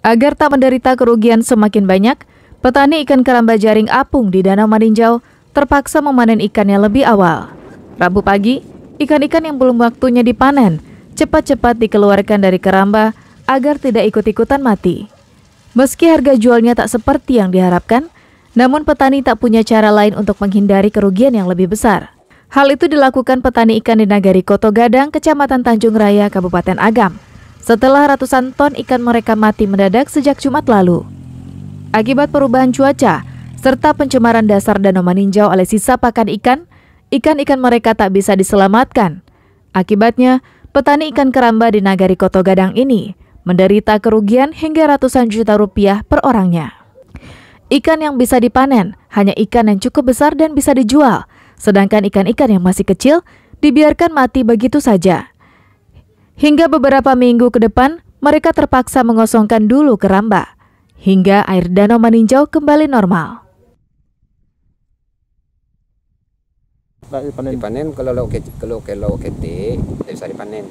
Agar tak menderita kerugian semakin banyak, petani ikan keramba jaring apung di Danau Maninjau terpaksa memanen ikannya lebih awal. Rabu pagi, ikan-ikan yang belum waktunya dipanen cepat-cepat dikeluarkan dari keramba agar tidak ikut-ikutan mati. Meski harga jualnya tak seperti yang diharapkan, namun petani tak punya cara lain untuk menghindari kerugian yang lebih besar. Hal itu dilakukan petani ikan di Nagari Koto Gadang, Kecamatan Tanjung Raya, Kabupaten Agam, setelah ratusan ton ikan mereka mati mendadak sejak Jumat lalu. Akibat perubahan cuaca, serta pencemaran dasar danau Maninjau oleh sisa pakan ikan, ikan-ikan mereka tak bisa diselamatkan. Akibatnya, petani ikan keramba di Nagari Koto Gadang ini menderita kerugian hingga ratusan juta rupiah per orangnya. Ikan yang bisa dipanen hanya ikan yang cukup besar dan bisa dijual – Sedangkan ikan-ikan yang masih kecil dibiarkan mati begitu saja. Hingga beberapa minggu ke depan, mereka terpaksa mengosongkan dulu keramba hingga air danau meninjau kembali normal. Dipanen, dipanen kalau lauk kalau kalau kete bisa dipanen.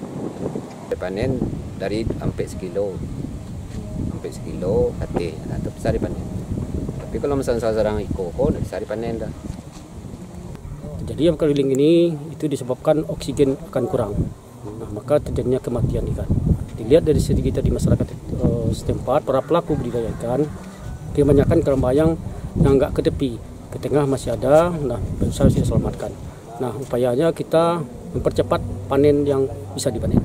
Dipanen dari sampai sekilo, sampai sekilo kete, nah, tidak bisa dipanen. Tapi kalau misalnya seorang iko, tidak bisa dipanen dah. Jadi yang keliling ini itu disebabkan oksigen akan kurang. Nah, maka terjadinya kematian ikan. Dilihat dari segi kita di masyarakat e, setempat, para pelaku budidaya ikan kebanyakan bayang yang nggak ke tepi, ke tengah masih ada, nah berusaha kita selamatkan. Nah, upayanya kita mempercepat panen yang bisa dipanen.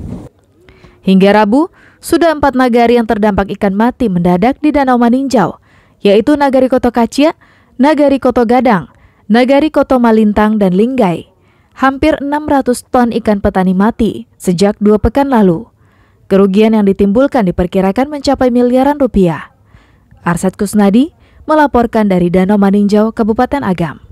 Hingga Rabu, sudah empat nagari yang terdampak ikan mati mendadak di Danau Maninjau, yaitu Nagari Koto Kacia, Nagari Koto Gadang, Nagari Koto Malintang dan Linggai. Hampir 600 ton ikan petani mati sejak dua pekan lalu. Kerugian yang ditimbulkan diperkirakan mencapai miliaran rupiah. Arsat Kusnadi melaporkan dari Danau Maninjau, Kabupaten Agam.